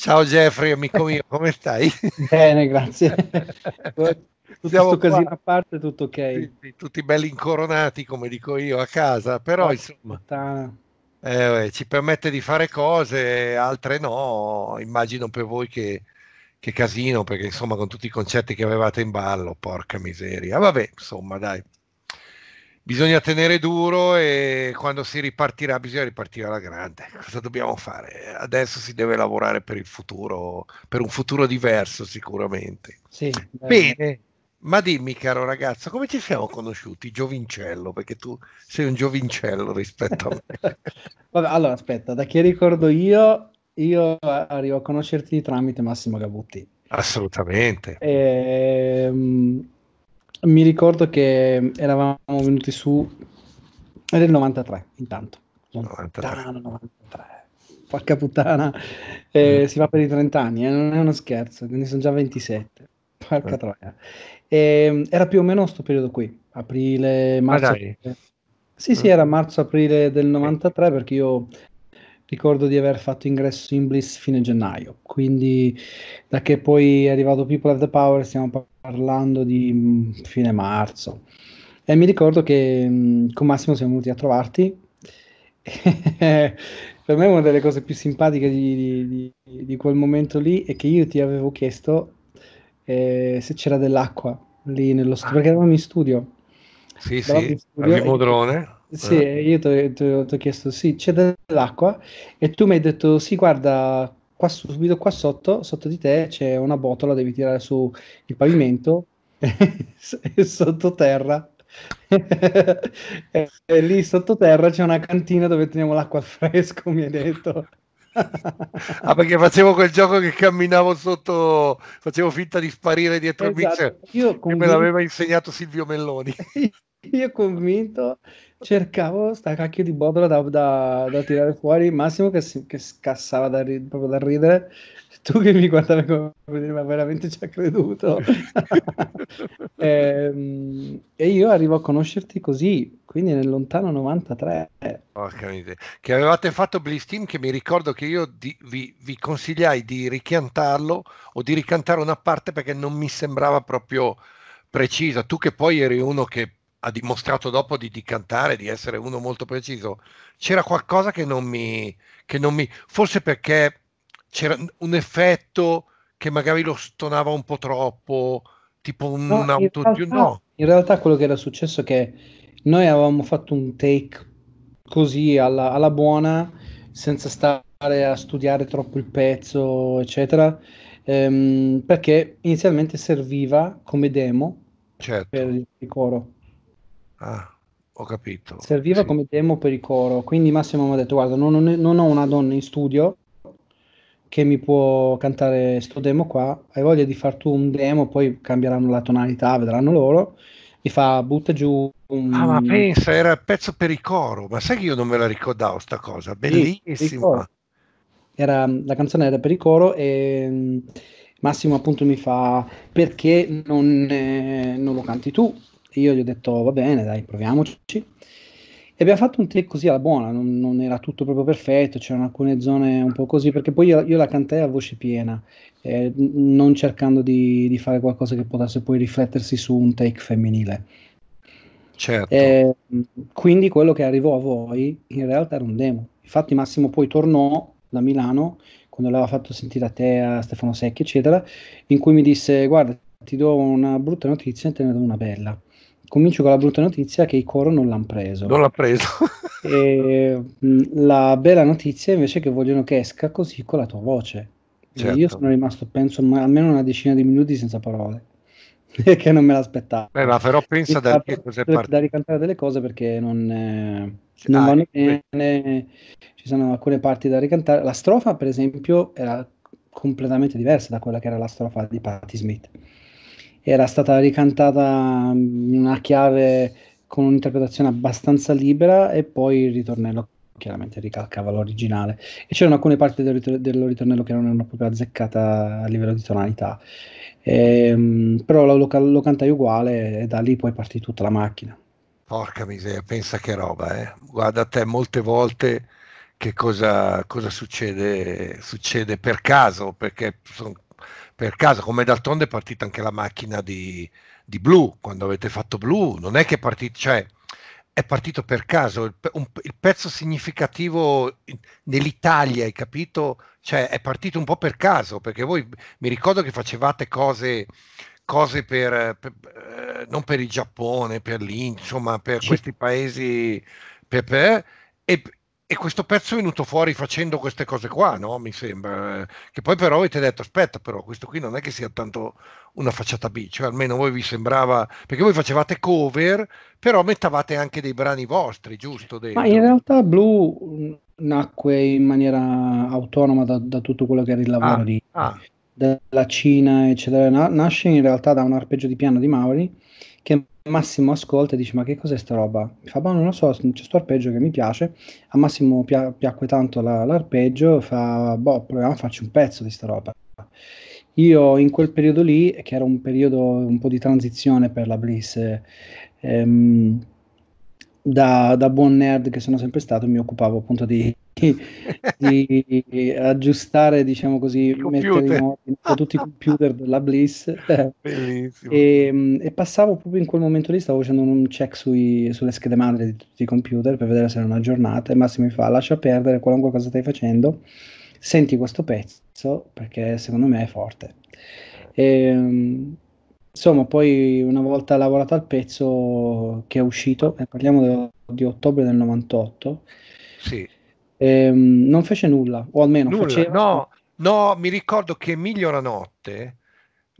Ciao Jeffrey, amico mio, come stai? Bene, grazie. Tutto Siamo casino a parte, tutto ok. Tutti, tutti, belli incoronati, come dico io, a casa, però oh, insomma... Eh, ci permette di fare cose, altre no. Immagino per voi che, che casino, perché insomma con tutti i concetti che avevate in ballo, porca miseria. Vabbè, insomma, dai bisogna tenere duro e quando si ripartirà bisogna ripartire alla grande. Cosa dobbiamo fare? Adesso si deve lavorare per il futuro, per un futuro diverso sicuramente. Sì, Bene, eh. ma dimmi caro ragazzo, come ci siamo conosciuti? Giovincello, perché tu sei un giovincello rispetto a me. Vabbè, allora aspetta, da che ricordo io, io arrivo a conoscerti tramite Massimo Gabutti. Assolutamente. E, ehm, mi ricordo che eravamo venuti su era il 93 intanto 93. 93 porca puttana eh, mm. si va per i 30 anni eh, non è uno scherzo quindi sono già 27 porca mm. troia e, ehm, era più o meno questo periodo qui aprile marzo ah, sì sì mm. era marzo aprile del 93 perché io ricordo di aver fatto ingresso in Bliss fine gennaio, quindi da che poi è arrivato People of the Power stiamo parlando di mm, fine marzo. E mi ricordo che mh, mm, con Massimo siamo venuti a trovarti. per me una delle cose più simpatiche di, di, di, quel momento lì è che io ti avevo chiesto eh, se c'era dell'acqua lì nello studio, ah. perché eravamo in studio. Sì, sì, studio al Vimodrone. Sì, eh. io ti ho chiesto, sì, c'è dell'acqua e tu mi hai detto, sì, guarda, qua, subito qua sotto, sotto di te c'è una botola, devi tirare su il pavimento e sottoterra. e, e lì sottoterra c'è una cantina dove teniamo l'acqua al fresco, mi hai detto. ah, perché facevo quel gioco che camminavo sotto, facevo finta di sparire dietro esatto. il mixer. Io convinto... me l'aveva insegnato Silvio Melloni. Io convinto, cercavo sta cacchio di botola da, da, da tirare fuori, Massimo che, si, che scassava da ri- proprio da ridere, tu che mi guardavi come dire, ma veramente ci ha creduto. e, ehm, e, io arrivo a conoscerti così, quindi nel lontano 93. Porca Che avevate fatto Bliss Team, che mi ricordo che io di, vi, vi consigliai di richiantarlo o di ricantare una parte perché non mi sembrava proprio precisa. Tu che poi eri uno che ha dimostrato dopo di cantare, di essere uno molto preciso, c'era qualcosa che non mi... Che non mi forse perché c'era un effetto che magari lo stonava un po' troppo, tipo un no, autotune, no. In realtà quello che era successo è che noi avevamo fatto un take così alla, alla buona, senza stare a studiare troppo il pezzo, eccetera, ehm, perché inizialmente serviva come demo certo. per il coro. Ah, ho capito. Serviva sì. come demo per il coro, quindi Massimo mi ha detto guarda, non, non ho una donna in studio che mi può cantare sto demo qua, hai voglia di far tu un demo, poi cambieranno la tonalità, vedranno loro, mi fa butta giù un... Ah, ma pensa, era il pezzo per il coro, ma sai che io non me la ricordavo sta cosa, bellissima. Sì, era, la canzone era per il coro e mm, Massimo appunto mi fa perché non, eh, non lo canti tu? Io gli ho detto va bene, dai, proviamoci. E abbiamo fatto un trick così alla buona, non, non era tutto proprio perfetto, c'erano alcune zone un po' così, perché poi io, io la cantai a voce piena, eh, non cercando di, di, fare qualcosa che potesse poi riflettersi su un take femminile. Certo. Eh, quindi quello che arrivò a voi in realtà era un demo. Infatti Massimo poi tornò da Milano, quando l'aveva fatto sentire a te, a Stefano Secchi, eccetera, in cui mi disse guarda ti do una brutta notizia e te ne do una bella comincio con la brutta notizia che i coro non l'hanno preso. Non l'ha preso. e, mm, la bella notizia invece è che vogliono che esca così con la tua voce. Cioè, certo. Io sono rimasto, penso, ma, almeno una decina di minuti senza parole. Perché non me l'aspettavo. Beh, ma però pensa da, che cos'è partito. Da ricantare delle cose perché non, eh, non vanno bene, ci sono alcune parti da ricantare. La strofa, per esempio, era completamente diversa da quella che era la strofa di Patti Smith era stata ricantata in una chiave con un'interpretazione abbastanza libera e poi il ritornello chiaramente ricalcava l'originale e c'erano alcune parti del, rit- del ritornello che non erano proprio azzeccate a livello di tonalità ehm, però lo, lo, lo cantai uguale e da lì poi partì tutta la macchina porca miseria pensa che roba eh. guarda te molte volte che cosa, cosa succede, succede per caso perché sono per casa, come d'altronde è partita anche la macchina di, di Blu, quando avete fatto Blu, non è che è partito, cioè è partito per caso, il, un, il pezzo significativo nell'Italia, hai capito? Cioè è partito un po' per caso, perché voi mi ricordo che facevate cose cose per, per, eh, non per il Giappone, per l'India, insomma, per questi paesi per, per, e, e questo pezzo è venuto fuori facendo queste cose qua, no? Mi sembra. Eh, che poi però avete detto, aspetta però, questo qui non è che sia tanto una facciata B, cioè almeno voi vi sembrava, perché voi facevate cover, però mettavate anche dei brani vostri, giusto? Dentro. Ma in realtà Blu nacque in maniera autonoma da, da tutto quello che era il lavoro ah, di, ah. della Cina, eccetera. Nasce in realtà da un arpeggio di piano di Mauri che Massimo ascolta e dice ma che cos'è sta roba? fa ma non lo so, c'è questo arpeggio che mi piace, a Massimo pia- piacque tanto la- l'arpeggio, fa boh proviamo a farci un pezzo di sta roba. Io in quel periodo lì, che era un periodo un po' di transizione per la Bliss, ehm, da, da buon nerd che sono sempre stato mi occupavo appunto di di, aggiustare, diciamo così, mettere in ordine tutti i computer della Bliss. E, ehm, e, passavo proprio in quel momento lì, stavo facendo un check sui, sulle schede madre di tutti i computer per vedere se erano aggiornate. Massimo mi fa, lascia perdere qualunque cosa stai facendo, senti questo pezzo perché secondo me è forte. E, ehm, insomma, poi una volta lavorato al pezzo che è uscito, parliamo de- di ottobre del 98, sì ehm, non fece nulla, o almeno nulla, faceva... No, no, mi ricordo che Emilio Ranotte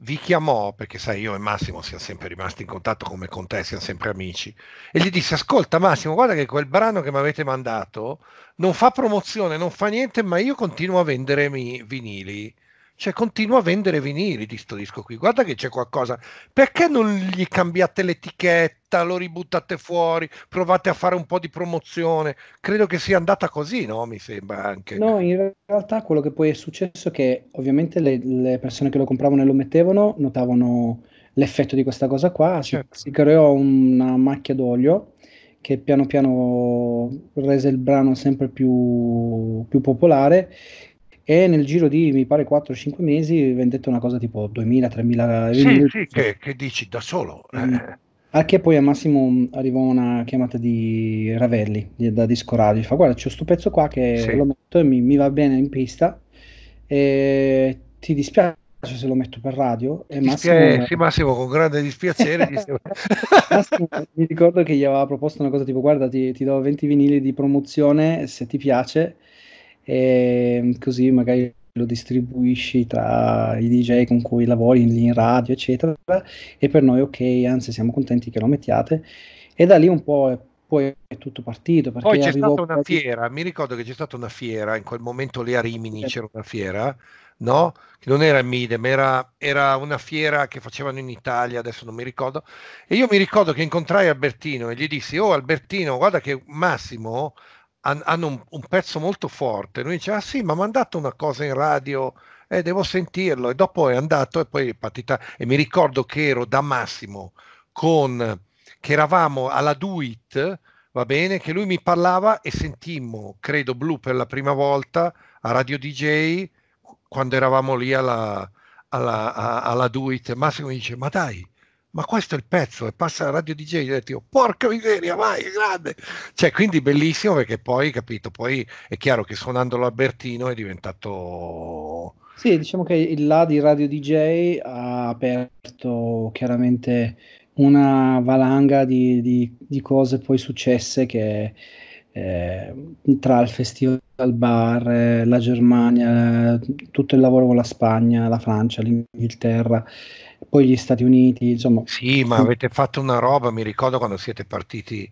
vi chiamò, perché sai io e Massimo siamo sempre rimasti in contatto come con te, siamo sempre amici, e gli disse ascolta Massimo, guarda che quel brano che mi avete mandato non fa promozione, non fa niente, ma io continuo a vendere i vinili. Cioè, continua a vendere vinili di sto disco qui. Guarda che c'è qualcosa. Perché non gli cambiate l'etichetta, lo ributtate fuori, provate a fare un po' di promozione? Credo che sia andata così, no? Mi sembra anche. No, in realtà quello che poi è successo è che ovviamente le, le persone che lo compravano e lo mettevano notavano l'effetto di questa cosa qua. Certo. Si, creò una macchia d'olio che piano piano rese il brano sempre più, più popolare e nel giro di mi pare 4-5 mesi vendette una cosa tipo 2.000-3.000 sì, euro. Sì, che, che, dici da solo. Eh. Mm. Eh. Al poi a Massimo arrivò una chiamata di Ravelli di, da Disco Radio, fa guarda c'è questo pezzo qua che sì. lo metto e mi, mi, va bene in pista, e ti dispiace se lo metto per radio? E Massimo, sì Massimo con grande dispiacere. Massimo, mi ricordo che gli aveva proposto una cosa tipo guarda ti, ti do 20 vinili di promozione se ti piace e così magari lo distribuisci tra i DJ con cui lavori lì in radio, eccetera. E per noi, ok, anzi, siamo contenti che lo mettiate. E da lì un po' è, poi è tutto partito. Poi c'è stata una poi... fiera, mi ricordo che c'è stata una fiera, in quel momento lì a Rimini c'era una fiera, no? Che non era Midem, era, era una fiera che facevano in Italia, adesso non mi ricordo. E io mi ricordo che incontrai Albertino e gli dissi, oh Albertino, guarda che Massimo hanno un, un, pezzo molto forte. Lui dice: Ah sì, ma ha mandato una cosa in radio, eh, devo sentirlo. E dopo è andato e poi è partita. E mi ricordo che ero da Massimo con che eravamo alla Duit, va bene, che lui mi parlava e sentimmo, credo, blu per la prima volta a Radio DJ quando eravamo lì alla, alla, alla, alla Duit. Massimo mi dice: Ma dai ma questo è il pezzo e passa la radio DJ e ho detto porca miseria vai è grande cioè quindi bellissimo perché poi capito poi è chiaro che suonando l'Albertino è diventato sì diciamo che il là di radio DJ ha aperto chiaramente una valanga di, di, di cose poi successe che eh, tra il festival bar, la Germania, tutto il lavoro con la Spagna, la Francia, l'Inghilterra, poi gli Stati Uniti, insomma. Sì, ma avete fatto una roba, mi ricordo quando siete partiti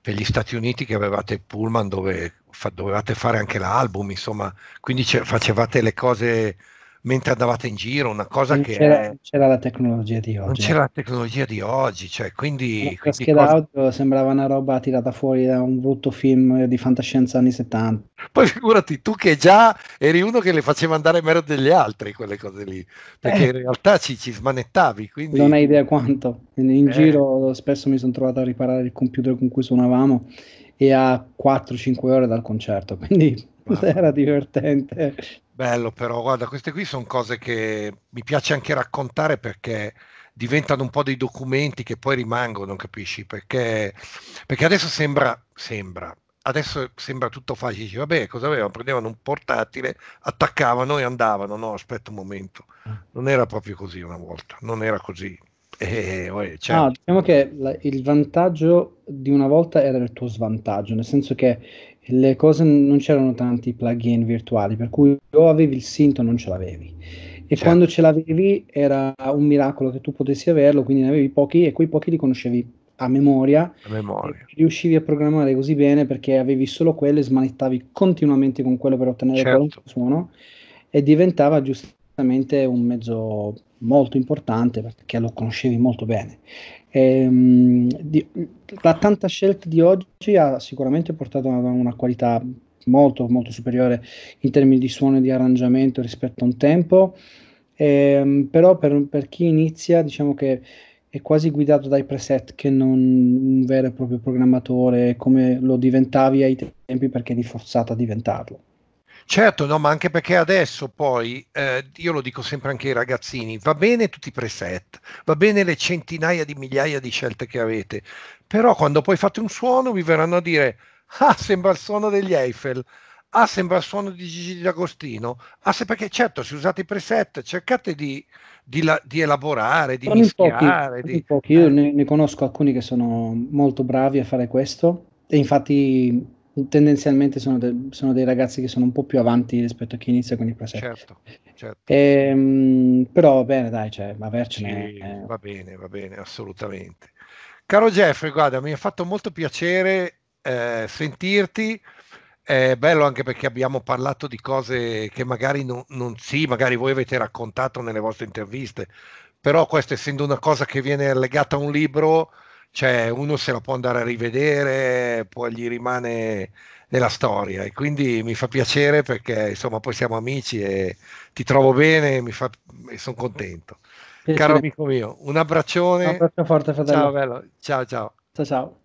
per gli Stati Uniti che avevate Pullman dove fa, dovevate fare anche l'album, insomma, quindi ce, facevate le cose mentre andavate in giro, una cosa non che... C'era, è... c'era, la tecnologia di oggi. Non c'era la tecnologia di oggi, cioè, quindi... La quindi scheda cosa... audio sembrava una roba tirata fuori da un brutto film di fantascienza anni 70. Poi figurati tu che già eri uno che le faceva andare meglio degli altri quelle cose lì, perché eh. in realtà ci, ci smanettavi. Quindi... Non hai idea quanto. In, in eh. giro spesso mi sono trovato a riparare il computer con cui suonavamo e a 4-5 ore dal concerto, quindi Mamma. era divertente. Bello però, guarda, queste qui sono cose che mi piace anche raccontare perché diventano un po' dei documenti che poi rimangono, capisci? Perché, perché adesso sembra, sembra, adesso sembra tutto facile, dice, vabbè, cosa avevano? Prendevano un portatile, attaccavano e andavano, no, aspetta un momento, ah. non era proprio così una volta, non era così. Eh, eh, eh certo. no, diciamo che la, il vantaggio di una volta era il tuo svantaggio, nel senso che le cose non c'erano tanti plugin virtuali, per cui o avevi il Sinto non ce l'avevi. E certo. quando ce l'avevi era un miracolo che tu potessi averlo, quindi ne avevi pochi e quei pochi li conoscevi a memoria, a memoria. riuscivi a programmare così bene perché avevi solo quello e smanettavi continuamente con quello per ottenere certo. qualunque suono e diventava giustamente un mezzo molto importante perché lo conoscevi molto bene. E, ehm, di, la tanta scelta di oggi ha sicuramente portato a una, qualità molto molto superiore in termini di suono e di arrangiamento rispetto a un tempo, e, ehm, però per, per chi inizia diciamo che è quasi guidato dai preset che non un vero e proprio programmatore come lo diventavi ai tempi perché eri forzato a diventarlo. Certo, no, ma anche perché adesso poi, eh, io lo dico sempre anche ai ragazzini, va bene tutti i preset, va bene le centinaia di migliaia di scelte che avete, però quando poi fate un suono vi verranno a dire, ah, sembra il suono degli Eiffel, ah sembra il suono di Gigi D'Agostino, ah se perché certo se usate i preset cercate di, di, di elaborare, di sono mischiare. Pochi, di... Pochi. Io eh. ne, ne, conosco alcuni che sono molto bravi a fare questo e infatti tendenzialmente sono, de, sono dei ragazzi che sono un po' più avanti rispetto a chi inizia con i preset. Certo, certo. E, ehm, però va bene dai, cioè, avercene... Sì, eh. Va bene, va bene, assolutamente. Caro Jeffrey, guarda, mi ha fatto molto piacere eh, sentirti. È bello anche perché abbiamo parlato di cose che magari non, non sì, magari voi avete raccontato nelle vostre interviste, però questa essendo una cosa che viene legata a un libro, cioè uno se la può andare a rivedere, poi gli rimane nella storia e quindi mi fa piacere perché insomma poi siamo amici e ti trovo bene mi fa, e sono contento. Piacere. Caro amico mio, un abbraccione. Un abbraccio forte fratello. Ciao bello, ciao ciao. Ciao ciao.